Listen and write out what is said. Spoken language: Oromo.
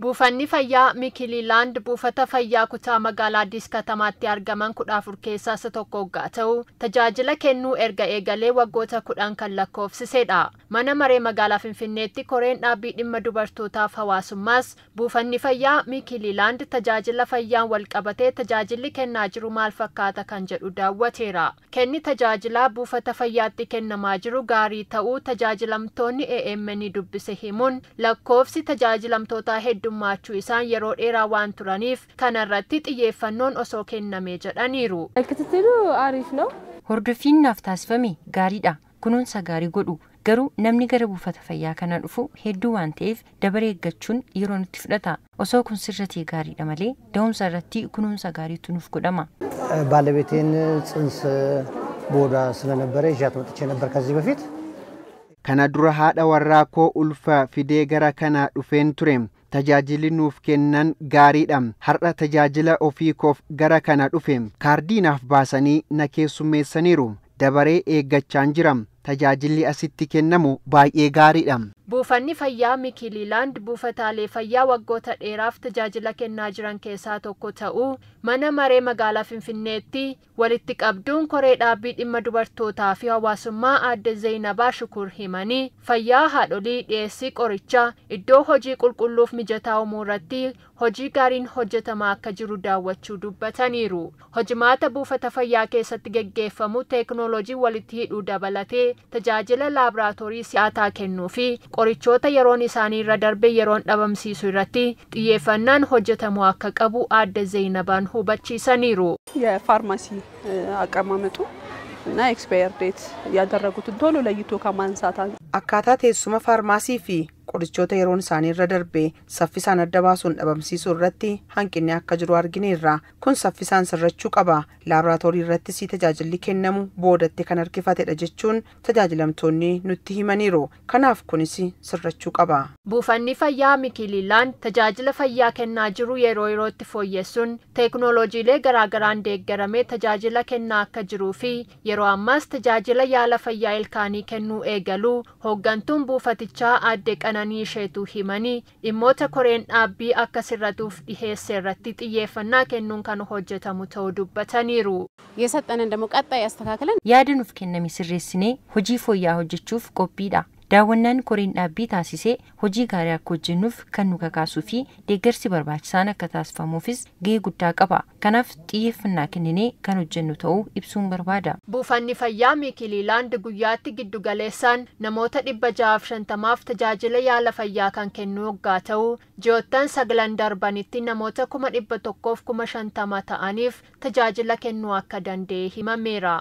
Buufanni fayyaa Mikiliilaand buufata fayyaa kutaa magaalaa Addis argaman kudha afur keessaa isa tokko hoggaa ta'u tajaajila kennuu erga eegalee waggoota kudhan kan lakkoofsisedha. Mana maree magaalaa Finfinneetti koreen dhaabbii dhimma dubartootaaf hawaasummaas buufanni fayyaa Mikiliilaand tajaajila fayyaan walqabatee tajaajilli kennaa jiru maal fakkaata kan jedhu daawwateera. Kenni tajaajilaa buufata fayyaatti kennamaa jiru gaarii ta'uu tajaajilamtoonni AMN dubbise himuun lakkoofsi tajaajilamtoota heddummachuu isaan yeroo dheeraa waan turaniif kanarratti xiyyeeffannoon osoo kennamee jedhaniiru. naaf taasifame gaariidha. Kunuunsa gaarii godhu. Garuu namni gara buufata fayyaa kana dhufu hedduu waan ta'eef dabara eeggachuun yeroo nutti fudhata. Osoo kun sirratee gaariidha malee da'umsa irratti kunuunsa gaariitu nuuf godhama. ባለቤቴን ጽንስ ቦዳ ስለነበረ ይዣት መጥቼ ነበር ከዚህ በፊት። Kana dura haadha warraa koo ulfa fidee gara kanaa dhufeen ture. tajaajili nuuf kennan gaariidham har'a tajaajila ofii koof gara kana dhufe kaardiinaaf baasanii na keessummeessaniiru dabaree eeggachaan jiram tajaajilli asitti kennamu baay'ee gaariidham. Buufanni fayyaa Mikiliilaand buufataalee fayyaa waggoota dheeraaf tajaajila kennaa jiran keessaa tokko ta'uu mana maree magaalaa Finfinneetti walitti qabduun koree dhaabbii dhimma dubartootaa fi hawaasummaa aadde Zeynabaa Shukur himanii fayyaa haadholii dhiyeessii qorichaa iddoo hojii qulqulluuf mijataa uumuu irratti hojii gaariin hojjetamaa akka jiru daawwachuu dubbataniiru. Hojimaata buufata fayyaa keessatti geggeeffamu teekinooloojii walitti hidhuu dabalatee tajaajila laaboraatoorii si'aataa kennuu fi qorichoota yeroon isaanii irra darbe yeroon dhabamsiisu irratti xiyyeeffannaan hojjetamu akka qabu adda zeenabaan hubachiisaniiru። የፋርማሲ አቀማመጡ እና ኤክስፓየር ዴት ያደረጉትን ቶሎ ለይቶ ከማንሳት አካታ ቴሱመ ፋርማሲ ፊ qorichoota yeroon isaanii irra darbe saffisaan adda baasuun dhabamsiisuu irratti hanqinni akka jiru argineerra kun saffisaan sirrachuu qaba laaboraatoorii irratti si tajaajilli kennamu boodatti kan dha jechuun tajaajilamtoonni nutti himaniiru kanaaf kunis sirrachuu qaba. buufanni fayyaa mikiliilaand tajaajila fayyaa kennaa jiru yeroo yerootti fooyyessuun teeknooloojiilee garaagaraan deeggaramee tajaajila kennaa akka jiruu fi yeroo ammaas tajaajila yaala fayyaa ilkaanii kennuu eegaluu hooggantuun buufatichaa aadde isaanii isheetu himanii dhimmoota koreen dhaabbii akka sirratuuf dhiheesse irratti xiyyeeffannaa kennuun kan hojjetamu ta'uu dubbataniiru. የሰጠንን ደግሞ ቀጣይ ያስተካክለን ያድኑፍ ከነሚ ስሬስኔ ሆጂ ፎያ ሆጀቹፍ ቆፒዳ daawwannaan koreen dhaabbii taasisee hojii gaarii akka hojjennuuf kan nu kakaasuu fi deeggarsi barbaachisaan akka taasifamuufis gahee guddaa qaba. Kanaaf xiyyeeffannaa kenninee kan hojjennu ta'uu ibsuun barbaada. Buufanni fayyaa Miikiliilaand guyyaatti giddugaleessaan namoota dhibba shantamaaf tajaajila yaala fayyaa kan kennu hoggaa ta'u jiyoottan sagalan darbanitti namoota kuma dhibba tokkoof kuma shantama ta'aniif tajaajila kennuu akka danda'e himameera.